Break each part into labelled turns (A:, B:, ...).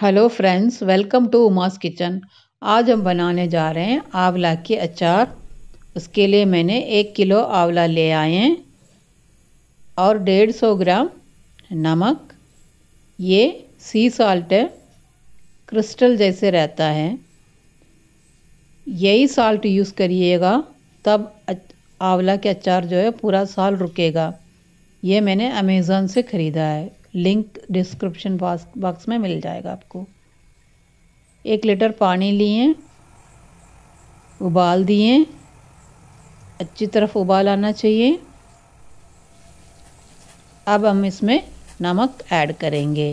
A: hello friends welcome to Uma's kitchen आज हम बनाने जा रहे हैं आंवला के अचार उसके लिए मैंने एक किलो आंवला ले आए हैं और डेढ़ सौ ग्राम नमक ये सी साल्ट है क्रिस्टल जैसे रहता है यही साल्ट यूज़ करिएगा तब आंवला के अचार जो है पूरा साल रुकेगा ये मैंने अमेज़न से ख़रीदा है लिंक डिस्क्रिप्शन बॉक्स में मिल जाएगा आपको एक लीटर पानी लिए उबाल दिए अच्छी तरफ उबाल आना चाहिए अब हम इसमें नमक ऐड करेंगे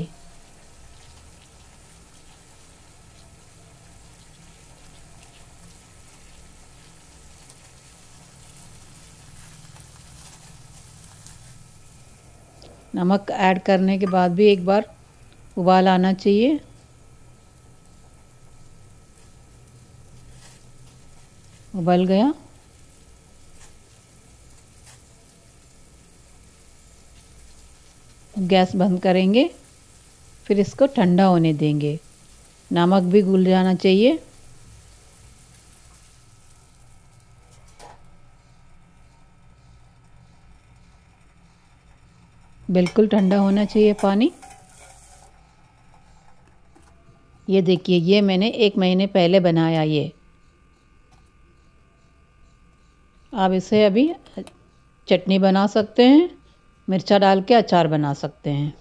A: नमक ऐड करने के बाद भी एक बार उबाल आना चाहिए उबल गया गैस बंद करेंगे फिर इसको ठंडा होने देंगे नमक भी घुल जाना चाहिए बिल्कुल ठंडा होना चाहिए पानी ये देखिए ये मैंने एक महीने पहले बनाया ये आप इसे अभी चटनी बना सकते हैं मिर्चा डाल के अचार बना सकते हैं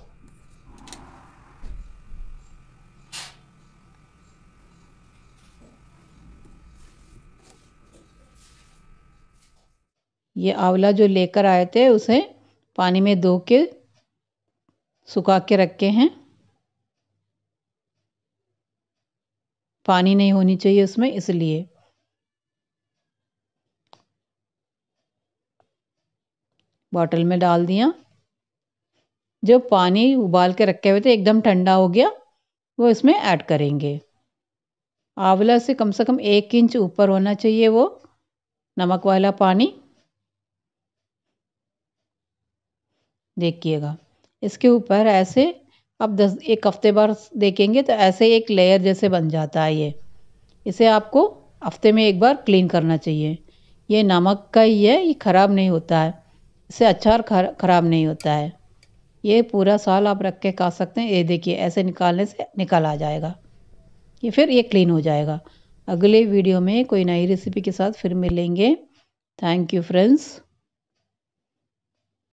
A: ये आंवला जो लेकर आए थे उसे पानी में धो के सुखा के रखे हैं पानी नहीं होनी चाहिए उसमें इसलिए बॉटल में डाल दिया जो पानी उबाल के रखे हुए थे एकदम ठंडा हो गया वो इसमें ऐड करेंगे आंवला से कम से कम एक इंच ऊपर होना चाहिए वो नमक वाला पानी देखिएगा इसके ऊपर ऐसे आप दस एक हफ्ते बार देखेंगे तो ऐसे एक लेयर जैसे बन जाता है ये इसे आपको हफ्ते में एक बार क्लीन करना चाहिए ये नमक का ही है ये ख़राब नहीं होता है इससे अचार ख़राब नहीं होता है ये पूरा साल आप रख के खा सकते हैं ये देखिए ऐसे निकालने से निकल आ जाएगा ये फिर ये क्लीन हो जाएगा अगले वीडियो में कोई नई रेसिपी के साथ फिर मिलेंगे थैंक यू फ्रेंड्स